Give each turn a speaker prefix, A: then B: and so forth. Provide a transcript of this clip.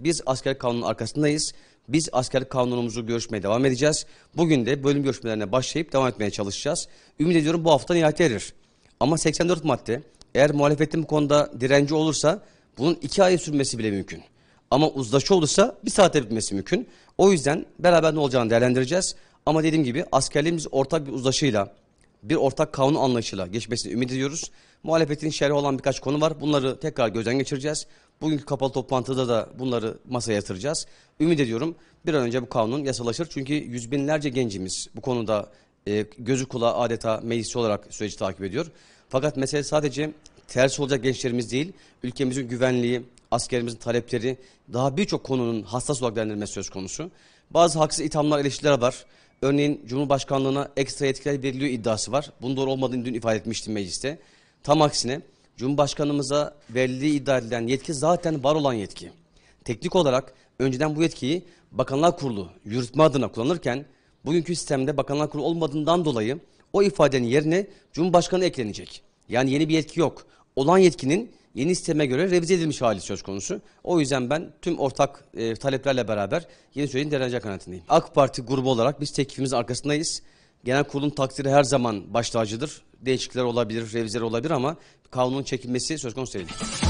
A: Biz asker kanunun arkasındayız. Biz asker kanunumuzu görüşmeye devam edeceğiz. Bugün de bölüm görüşmelerine başlayıp devam etmeye çalışacağız. Ümit ediyorum bu hafta nihayete erir. Ama 84 madde eğer muhalefetin bu konuda direnci olursa bunun iki ay sürmesi bile mümkün. Ama uzlaşı olursa bir saate bitmesi mümkün. O yüzden beraber ne olacağını değerlendireceğiz. Ama dediğim gibi askerliğimiz ortak bir uzlaşıyla bir ortak kanun anlayışıyla geçmesini ümit ediyoruz. Muhalefetin şerhi olan birkaç konu var. Bunları tekrar gözden geçireceğiz. Bugünkü kapalı toplantıda da bunları masaya yatıracağız. Ümit ediyorum bir an önce bu kanun yasalaşır. Çünkü yüz binlerce gencimiz bu konuda e, gözü kulağı adeta meclisi olarak süreci takip ediyor. Fakat mesele sadece ters olacak gençlerimiz değil, ülkemizin güvenliği, askerimizin talepleri, daha birçok konunun hassas olarak değerlendirilmesi söz konusu. Bazı haksız ithamlar, eleştiriler var. Örneğin Cumhurbaşkanlığına ekstra yetkiler veriliyor iddiası var. Bunun doğru olmadığını dün ifade etmiştim mecliste. Tam aksine Cumhurbaşkanımıza verildiği iddia edilen yetki zaten var olan yetki. Teknik olarak önceden bu yetkiyi Bakanlar Kurulu yürütme adına kullanırken bugünkü sistemde Bakanlar Kurulu olmadığından dolayı o ifadenin yerine Cumhurbaşkanı eklenecek. Yani yeni bir yetki yok olan yetkinin yeni sisteme göre revize edilmiş hali söz konusu. O yüzden ben tüm ortak e, taleplerle beraber yeni sürecin denenecek kanaatindeyim. AK Parti grubu olarak biz teklifimizin arkasındayız. Genel kurulun takdiri her zaman baş tacıdır. Değişiklikler olabilir, revizeler olabilir ama kanunun çekilmesi söz konusu değildir.